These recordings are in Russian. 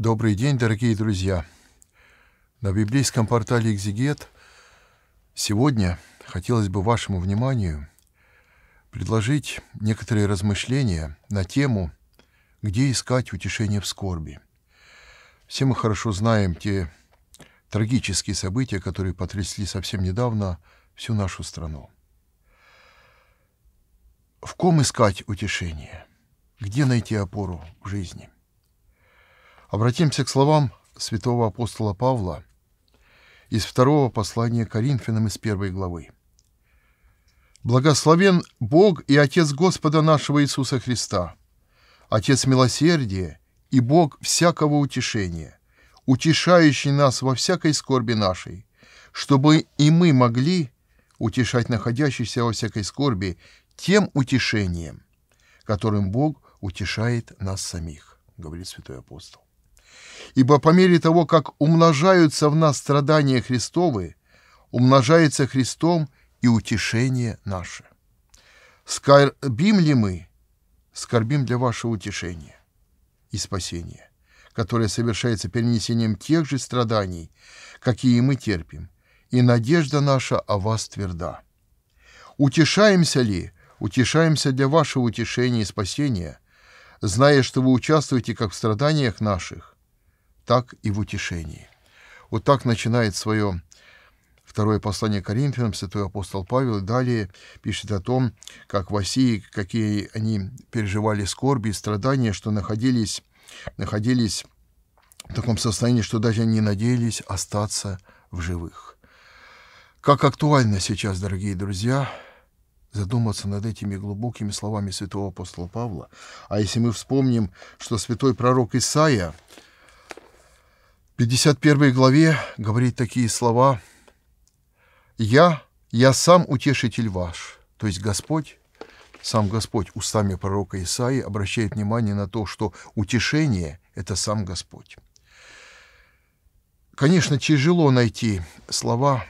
Добрый день, дорогие друзья! На библейском портале «Экзегет» сегодня хотелось бы вашему вниманию предложить некоторые размышления на тему «Где искать утешение в скорби?». Все мы хорошо знаем те трагические события, которые потрясли совсем недавно всю нашу страну. В ком искать утешение? Где найти опору в жизни – Обратимся к словам святого апостола Павла из второго послания Коринфянам из первой главы. «Благословен Бог и Отец Господа нашего Иисуса Христа, Отец милосердия и Бог всякого утешения, утешающий нас во всякой скорби нашей, чтобы и мы могли утешать находящихся во всякой скорби тем утешением, которым Бог утешает нас самих», — говорит святой апостол. Ибо по мере того, как умножаются в нас страдания Христовы, умножается Христом и утешение наше. Скорбим ли мы? Скорбим для вашего утешения и спасения, которое совершается перенесением тех же страданий, какие мы терпим, и надежда наша о вас тверда. Утешаемся ли? Утешаемся для вашего утешения и спасения, зная, что вы участвуете как в страданиях наших, так и в утешении. Вот так начинает свое второе послание Коринфянам святой апостол Павел и далее пишет о том, как в Осии, какие они переживали скорби и страдания, что находились, находились в таком состоянии, что даже не надеялись остаться в живых. Как актуально сейчас, дорогие друзья, задуматься над этими глубокими словами святого апостола Павла. А если мы вспомним, что святой пророк Исаия – 51 главе говорит такие слова «Я, я сам утешитель ваш», то есть Господь, сам Господь устами пророка Исаи обращает внимание на то, что утешение – это сам Господь. Конечно, тяжело найти слова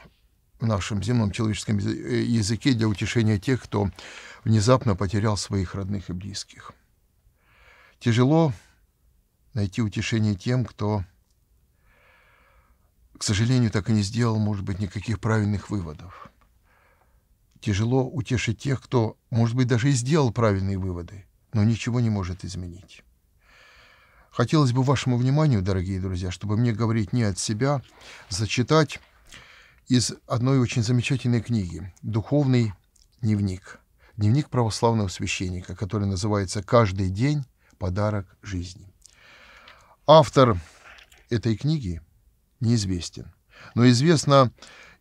в нашем земном человеческом э, языке для утешения тех, кто внезапно потерял своих родных и близких. Тяжело найти утешение тем, кто к сожалению, так и не сделал, может быть, никаких правильных выводов. Тяжело утешить тех, кто, может быть, даже и сделал правильные выводы, но ничего не может изменить. Хотелось бы вашему вниманию, дорогие друзья, чтобы мне говорить не от себя, зачитать из одной очень замечательной книги «Духовный дневник». Дневник православного священника, который называется «Каждый день подарок жизни». Автор этой книги – неизвестен, но известно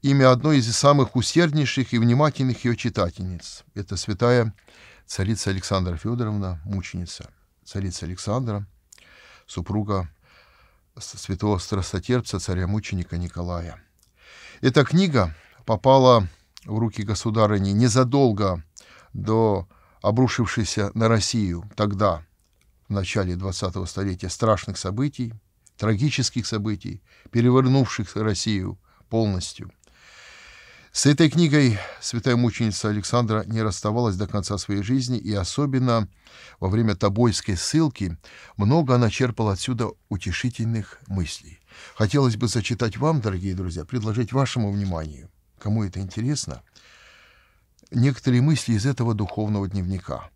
имя одной из самых усерднейших и внимательных ее читательниц. Это святая царица Александра Федоровна, мученица, царица Александра, супруга святого страстотерпца, царя-мученика Николая. Эта книга попала в руки государыни незадолго до обрушившейся на Россию тогда, в начале 20-го столетия, страшных событий – трагических событий, перевернувших Россию полностью. С этой книгой святая мученица Александра не расставалась до конца своей жизни, и особенно во время Тобольской ссылки много она черпала отсюда утешительных мыслей. Хотелось бы зачитать вам, дорогие друзья, предложить вашему вниманию, кому это интересно, некоторые мысли из этого духовного дневника.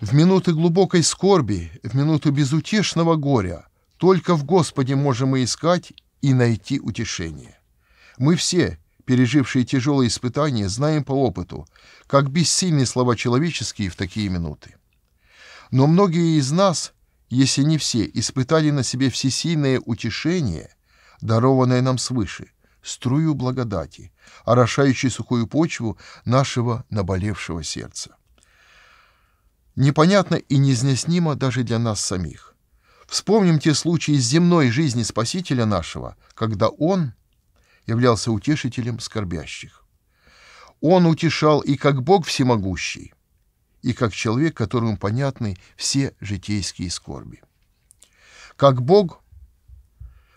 В минуты глубокой скорби, в минуты безутешного горя только в Господе можем мы искать и найти утешение. Мы все, пережившие тяжелые испытания, знаем по опыту, как бессильны слова человеческие в такие минуты. Но многие из нас, если не все, испытали на себе всесильное утешение, дарованное нам свыше, струю благодати, орошающей сухую почву нашего наболевшего сердца. Непонятно и неизъяснимо даже для нас самих. Вспомним те случаи из земной жизни Спасителя нашего, когда Он являлся утешителем скорбящих. Он утешал и как Бог всемогущий, и как человек, которому понятны все житейские скорби. Как Бог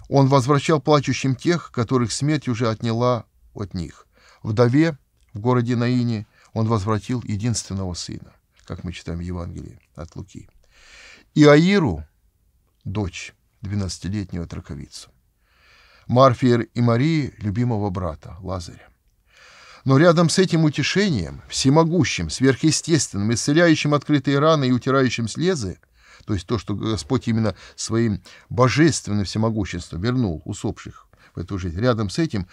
он возвращал плачущим тех, которых смерть уже отняла от них. Вдове в городе Наине он возвратил единственного сына, как мы читаем в Евангелии от Луки. И Аиру – дочь, 12-летнюю траковицу. Марфия и Марии, любимого брата, Лазаря. Но рядом с этим утешением, всемогущим, сверхъестественным, исцеляющим открытые раны и утирающим слезы, то есть то, что Господь именно своим божественным всемогуществом вернул усопших в эту жизнь, рядом с этим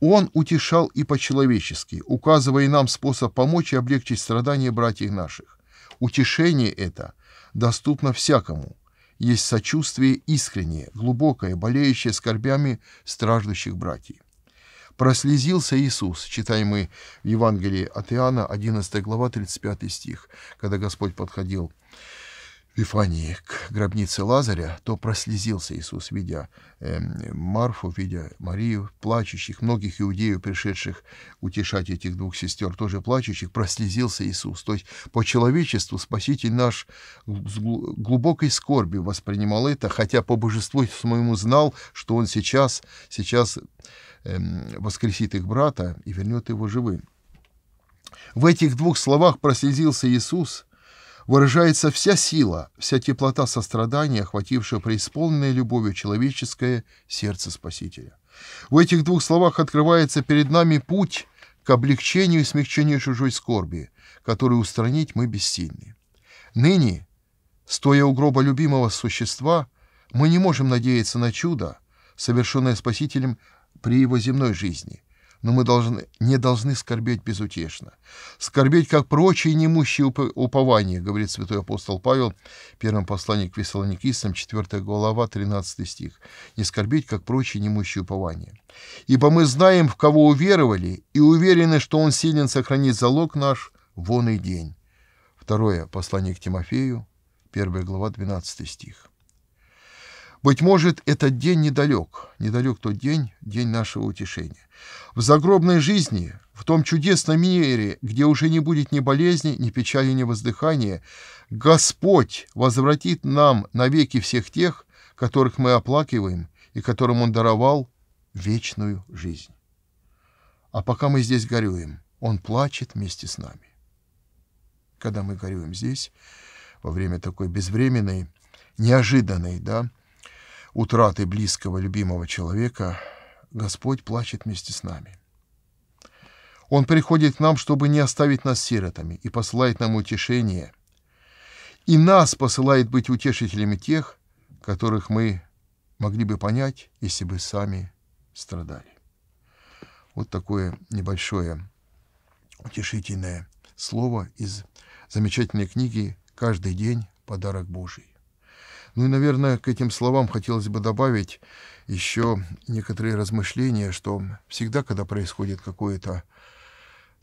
он утешал и по-человечески, указывая нам способ помочь и облегчить страдания братьев наших. Утешение это доступно всякому, есть сочувствие искреннее, глубокое, болеющее скорбями страждущих братьев. Прослезился Иисус, читаемый в Евангелии от Иоанна, 11 глава, 35 стих, когда Господь подходил Вифании к гробнице Лазаря, то прослезился Иисус, видя э, Марфу, видя Марию, плачущих, многих иудеев, пришедших утешать этих двух сестер, тоже плачущих, прослезился Иисус. То есть по человечеству Спаситель наш с глубокой скорбью воспринимал это, хотя по божеству своему знал, что он сейчас, сейчас э, воскресит их брата и вернет его живым. В этих двух словах прослезился Иисус – выражается вся сила, вся теплота сострадания, охватившая преисполненное любовью человеческое сердце Спасителя. В этих двух словах открывается перед нами путь к облегчению и смягчению чужой скорби, которую устранить мы бессильны. Ныне, стоя у гроба любимого существа, мы не можем надеяться на чудо, совершенное Спасителем при его земной жизни – но мы должны, не должны скорбеть безутешно. Скорбеть, как прочие немущие упования, говорит святой апостол Павел, первом послании к Вессалоникийцам, 4 глава, 13 стих. Не скорбеть, как прочие немущие упования. Ибо мы знаем, в кого уверовали, и уверены, что он силен сохранить залог наш вон и день. Второе послание к Тимофею, 1 глава, 12 стих. Быть может, этот день недалек, недалек тот день, день нашего утешения. В загробной жизни, в том чудесном мире, где уже не будет ни болезни, ни печали, ни воздыхания, Господь возвратит нам навеки всех тех, которых мы оплакиваем и которым Он даровал вечную жизнь. А пока мы здесь горюем, Он плачет вместе с нами. Когда мы горюем здесь, во время такой безвременной, неожиданной, да, утраты близкого, любимого человека, Господь плачет вместе с нами. Он приходит к нам, чтобы не оставить нас сиротами, и посылает нам утешение. И нас посылает быть утешителями тех, которых мы могли бы понять, если бы сами страдали. Вот такое небольшое утешительное слово из замечательной книги «Каждый день подарок Божий». Ну и, наверное, к этим словам хотелось бы добавить еще некоторые размышления, что всегда, когда происходит какое-то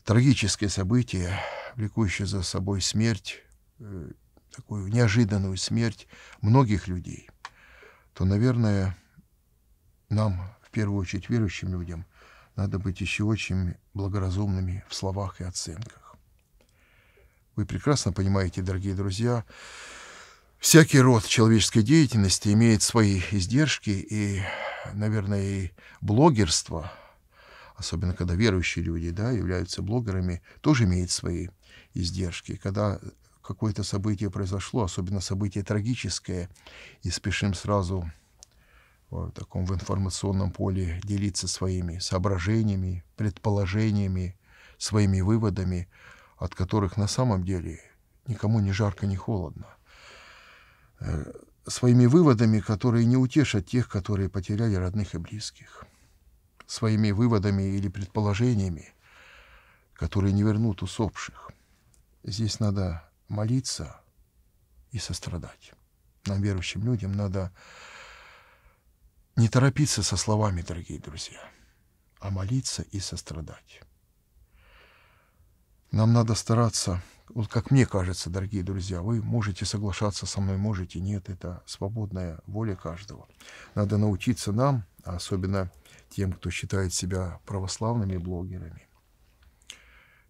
трагическое событие, влекущее за собой смерть, э, такую неожиданную смерть многих людей, то, наверное, нам, в первую очередь верующим людям, надо быть еще очень благоразумными в словах и оценках. Вы прекрасно понимаете, дорогие друзья, Всякий род человеческой деятельности имеет свои издержки, и, наверное, и блогерство, особенно когда верующие люди да, являются блогерами, тоже имеет свои издержки. Когда какое-то событие произошло, особенно событие трагическое, и спешим сразу в таком в информационном поле делиться своими соображениями, предположениями, своими выводами, от которых на самом деле никому не жарко, не холодно. Э, своими выводами, которые не утешат тех, которые потеряли родных и близких, своими выводами или предположениями, которые не вернут усопших. Здесь надо молиться и сострадать. Нам, верующим людям, надо не торопиться со словами, дорогие друзья, а молиться и сострадать. Нам надо стараться вот как мне кажется, дорогие друзья, вы можете соглашаться со мной, можете, нет, это свободная воля каждого. Надо научиться нам, а особенно тем, кто считает себя православными блогерами,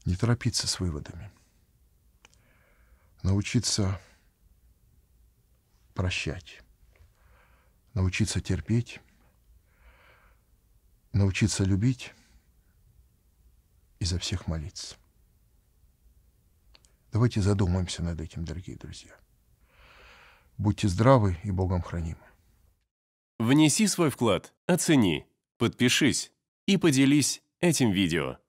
не торопиться с выводами, научиться прощать, научиться терпеть, научиться любить и за всех молиться. Давайте задумаемся над этим, дорогие друзья. Будьте здравы и Богом храним. Внеси свой вклад, оцени, подпишись и поделись этим видео.